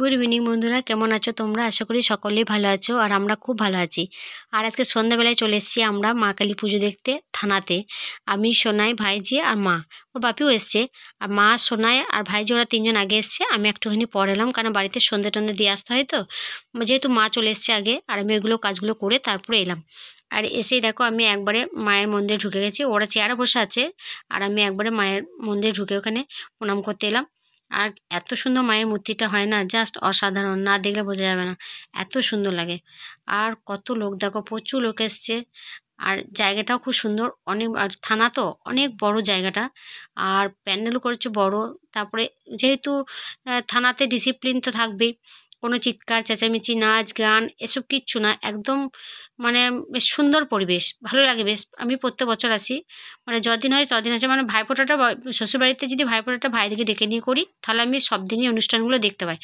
Good evening বন্ধুরা কেমন আছো তোমরা আশা করি সকলেই ভালো আছো আর আমরা খুব ভালো আছি আর আজকে সন্ধ্যাবেলায় চলে এসেছি আমরা মা কালী পুজো দেখতে থানাতে আমি সোনাই ভাইজি আর মা ওর বাপিও এসছে আর মা সোনাই আর ভাইজি ওরা তিনজন আগে এসছে আমি একটুখানি পরে এলাম কারণ বাড়িতে সন্ধ্যে টন্ধে দিয়ে আসতে হয় তো যেহেতু মা চলে এসছে আগে আর আমি ওইগুলো কাজগুলো করে তারপরে এলাম আর এসেই দেখো আমি একবারে মায়ের মন্দিরে ঢুকে গেছি ওরা চেয়ারে বসে আছে আর আমি একবারে মায়ের মন্দিরে ঢুকে ওখানে প্রণাম করতে এলাম আর এত সুন্দর মায়ের মূর্তিটা হয় না জাস্ট অসাধারণ না দেখলে বোঝা যাবে না এত সুন্দর লাগে আর কত লোক দেখো প্রচুর লোক এসছে আর জায়গাটাও খুব সুন্দর অনেক আর থানা তো অনেক বড় জায়গাটা আর প্যান্ডেল করেছে বড় তারপরে যেহেতু থানাতে ডিসিপ্লিন তো থাকবেই কোনো চিৎকার চেঁচামেচি নাচ গান এসব কিচ্ছু না একদম মানে বেশ সুন্দর পরিবেশ ভালো লাগে বেশ আমি প্রত্যেক বছর আসি মানে যদিন হয় তদিন আসে মানে ভাইফোঁটাটা শ্বশুরবাড়িতে যদি ভাইফোঁটাটা ভাইদেরকে ডেকে নিয়ে করি তাহলে আমি সব দিনই অনুষ্ঠানগুলো দেখতে পাই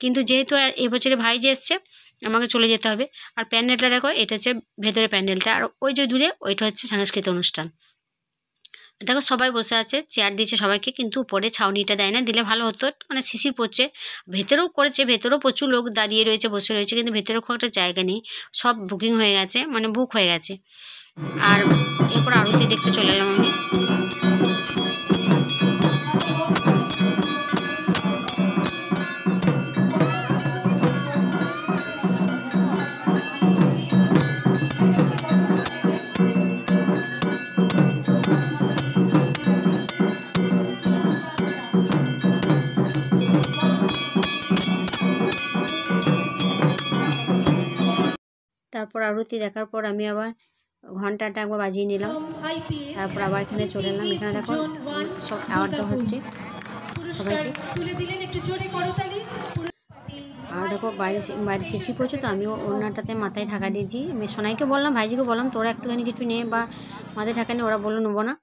কিন্তু যেহেতু এবছরে ভাই যে এসছে আমাকে চলে যেতে হবে আর প্যান্ডেলটা দেখো এটা হচ্ছে ভেতরে প্যান্ডেলটা আর ওই যে দূরে ওইটা হচ্ছে সাংস্কৃতিক অনুষ্ঠান দেখো সবাই বসে আছে চেয়ার দিচ্ছে সবাইকে কিন্তু উপরে ছাউনিটা দেয় না দিলে ভালো হতো মানে শিশির পড়ছে ভেতরেও করেছে ভেতরেও প্রচুর লোক দাঁড়িয়ে রয়েছে বসে রয়েছে কিন্তু ভেতরেও খুব একটা জায়গা নেই সব বুকিং হয়ে গেছে মানে বুক হয়ে গেছে আর এরপর আরতি দেখতে চলে এলাম আমি তারপর আরতি দেখার পর আমি আবার ঘন্টাটা একবার বাজিয়ে নিলাম তারপর আবার এখানে চলে এলাম এখানে দেখো সব অ্যাওয়ার্ড তো হচ্ছে আর দেখো বাইরে বাড়ি শিশি পড়ছে তো আমিও ওনাটাতে মাথায় ঢাকা দিয়েছি আমি সোনাইকে বললাম ভাইজিকে বললাম তোরা একটুখানি কিছু নে বা মাথায় ঢাকা নিয়ে ওরা বললো নেবো না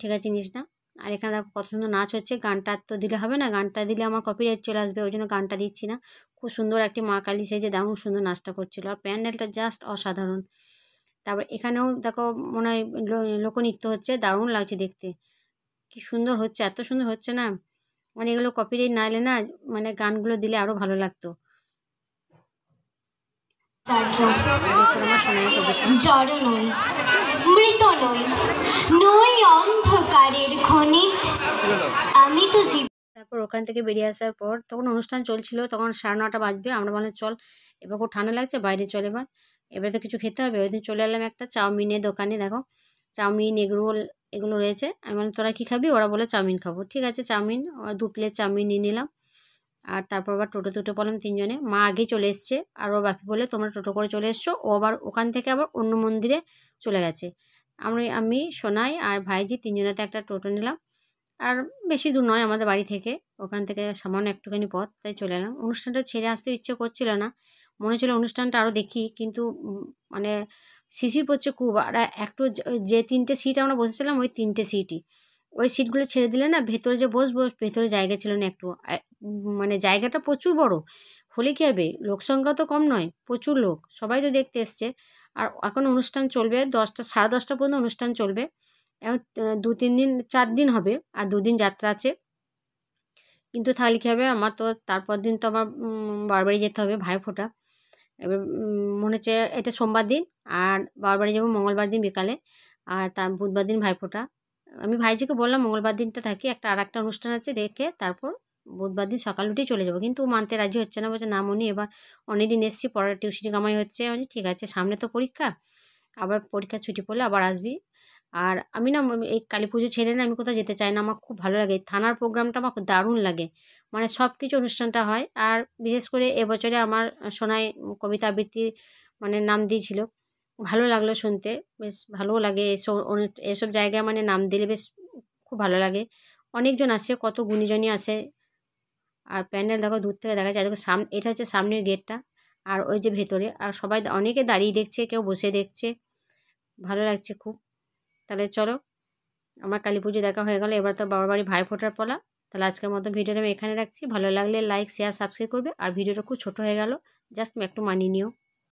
ঠিক আছে নিস না আর এখানে দেখো কত সুন্দর নাচ হচ্ছে গানটা তো দিলে হবে না গানটা দিলে আমার কপিরাইট চলে আসবে ওই জন্য গানটা দিচ্ছি না খুব সুন্দর একটি মা কালী সেজে দারুণ সুন্দর নাচটা করছিল আর প্যান্ডেলটা জাস্ট অসাধারণ তারপর এখানেও দেখো মনে হয় লোকনৃত্য হচ্ছে দারুণ লাগছে দেখতে কি সুন্দর হচ্ছে এত সুন্দর হচ্ছে না মানে এগুলো কপিরাইট না এলে না মানে গানগুলো দিলে আরও ভালো লাগতো আচ্ছা। জড় মৃত নই অন্ধকারের খনিজ আমি তো জীব তারপর ওখান থেকে বেরিয়ে আসার পর তখন অনুষ্ঠান চলছিল তখন সাড়ে নটা বাজবে আমরা মানে চল এবার খুব ঠান্ডা লাগছে বাইরে চল এবার এবারে তো কিছু খেতে হবে ওই দিন চলে এলাম একটা চাউমিনের দোকানে দেখো চাউমিন এগরোল এগুলো রয়েছে আমি মানে তোরা কী খাবি ওরা বলে চাউমিন খাবো ঠিক আছে চাউমিন দু প্লেট চাউমিন নিয়ে নিলাম আর তারপর আবার টোটো টোটো পড়লাম তিনজনে মা আগে চলে এসছে আর ও বাপি বলে তোমরা টোটো করে চলে এসছো ও আবার ওখান থেকে আবার অন্য মন্দিরে চলে গেছে আমি আমি সোনাই আর ভাইজি তিনজনেতে একটা টোটো নিলাম আর বেশি দূর নয় আমাদের বাড়ি থেকে ওখান থেকে সামান্য একটুখানি পথ তাই চলে এলাম অনুষ্ঠানটা ছেড়ে আসতে ইচ্ছে করছিল না মনে হচ্ছিলো অনুষ্ঠানটা আরও দেখি কিন্তু মানে শিশির পড়ছে খুব আর একটু যে তিনটে সিট আমরা বসেছিলাম ওই তিনটে সিটই ওই সিটগুলো ছেড়ে দিলে না ভেতরে যে বসবো ভেতরে জায়গা ছিল না একটু মানে জায়গাটা প্রচুর বড় হলে কী হবে লোকসংখ্যা তো কম নয় প্রচুর লোক সবাই তো দেখতে এসছে আর এখন অনুষ্ঠান চলবে দশটা সাড়ে দশটা পর্যন্ত অনুষ্ঠান চলবে এবং দু তিন দিন চার দিন হবে আর দুদিন যাত্রা আছে কিন্তু তাহলে কী হবে আমার তো তারপর দিন তো আমার বারবারই যেতে হবে ভাই ফোটা এবার মনে হচ্ছে এটা সোমবার দিন আর বারবারই যাবো মঙ্গলবার দিন বিকালে আর তার বুধবার দিন ভাইফোঁটা আমি ভাইজিকে বললাম মঙ্গলবার দিনটা থাকি একটা আর একটা অনুষ্ঠান আছে দেখে তারপর বুধবার দিন সকাল উঠেই চলে যাবো কিন্তু মানতে রাজি হচ্ছে না বলছে না মনি এবার অনেক দিন এসছি পরে টিউশনি কামাই হচ্ছে আমি ঠিক আছে সামনে তো পরীক্ষা আবার পরীক্ষা ছুটি পড়লে আবার আসবি আর আমি না এই কালী পুজো ছেড়ে না আমি কোথাও যেতে চাই না আমার খুব ভালো লাগে থানার প্রোগ্রামটা আমার দারুণ লাগে মানে সব কিছু অনুষ্ঠানটা হয় আর বিশেষ করে এবছরে আমার সোনায় কবিতা আবৃত্তির মানে নাম দিয়েছিল ভালো লাগলো শুনতে বেশ ভালো লাগে এসব এসব জায়গায় মানে নাম দিলে বেশ খুব ভালো লাগে অনেকজন আসে কত গুণীজনই আসে আর প্যান্ডেল দেখো দূর থেকে দেখা যায় দেখো সাম এটা হচ্ছে সামনের গেটটা আর ওই যে ভেতরে আর সবাই অনেকে দাঁড়িয়ে দেখছে কেউ বসে দেখছে ভালো লাগছে খুব তাহলে চলো আমার কালী পুজো দেখা হয়ে গেলো এবার তো বাবার বাড়ি ভাই ফোটার পলা তাহলে আজকের মতো ভিডিওটা আমি এখানে রাখছি ভালো লাগলে লাইক শেয়ার সাবস্ক্রাইব করবে আর ভিডিওটা খুব ছোটো হয়ে গেল জাস্ট একটু মানিয়ে নিও